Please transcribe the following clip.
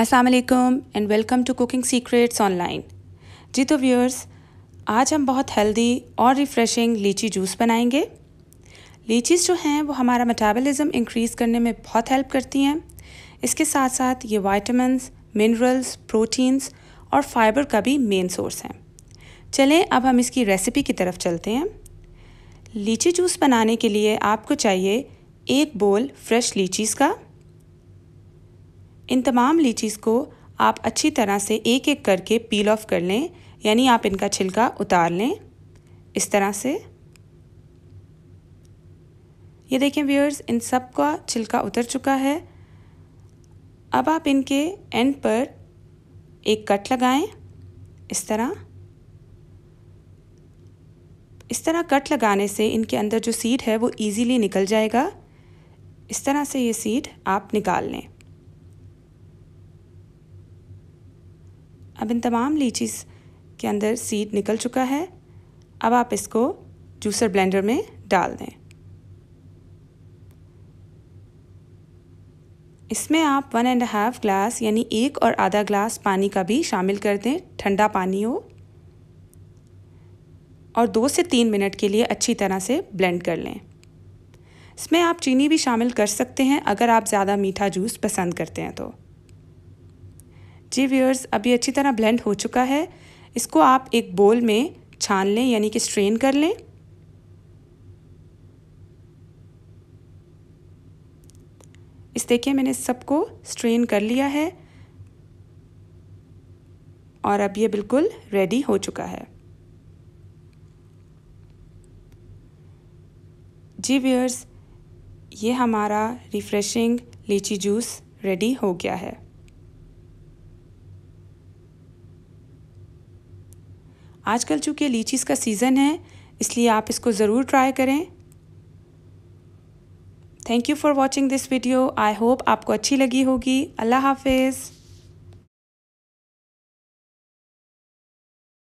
अस्सलाम वालेकुम and welcome to cooking secrets online ji तो व्यूअर्स आज हम बहुत हेल्दी और रिफ़्रेशिंग लीची जूस बनाएंगे लीचीज़ जो हैं वो हमारा मेटाबॉलिज्म इंक्रीज़ करने में बहुत हेल्प करती हैं इसके साथ साथ ये वाइटमस मिनरल्स प्रोटीन्स और फाइबर का भी मेन सोर्स हैं चलें अब हम इसकी रेसिपी की तरफ चलते हैं लीची जूस बनाने के लिए आपको चाहिए एक बोल फ्रेश लीचीज़ का इन तमाम लीचीज़ को आप अच्छी तरह से एक एक करके पील ऑफ कर लें यानी आप इनका छिलका उतार लें इस तरह से ये देखें व्यूअर्स इन सब का छिलका उतर चुका है अब आप इनके एंड पर एक कट लगाएं इस तरह इस तरह कट लगाने से इनके अंदर जो सीड है वो इजीली निकल जाएगा इस तरह से ये सीड आप निकाल लें अब इन तमाम लीचीज़ के अंदर सीड निकल चुका है अब आप इसको जूसर ब्लेंडर में डाल दें इसमें आप वन एंड हाफ ग्लास यानी एक और आधा ग्लास पानी का भी शामिल कर दें ठंडा पानी हो और दो से तीन मिनट के लिए अच्छी तरह से ब्लेंड कर लें इसमें आप चीनी भी शामिल कर सकते हैं अगर आप ज़्यादा मीठा जूस पसंद करते हैं तो जी व्यूअर्स अभी अच्छी तरह ब्लेंड हो चुका है इसको आप एक बोल में छान लें यानी कि स्ट्रेन कर लें इस देखिए मैंने सबको स्ट्रेन कर लिया है और अब ये बिल्कुल रेडी हो चुका है जी व्यूअर्स ये हमारा रिफ़्रेशिंग लीची जूस रेडी हो गया है आजकल चूँकि लीचीज़ का सीज़न है इसलिए आप इसको ज़रूर ट्राई करें thank you for watching this video I hope आपको अच्छी लगी होगी अल्लाह हाफिज़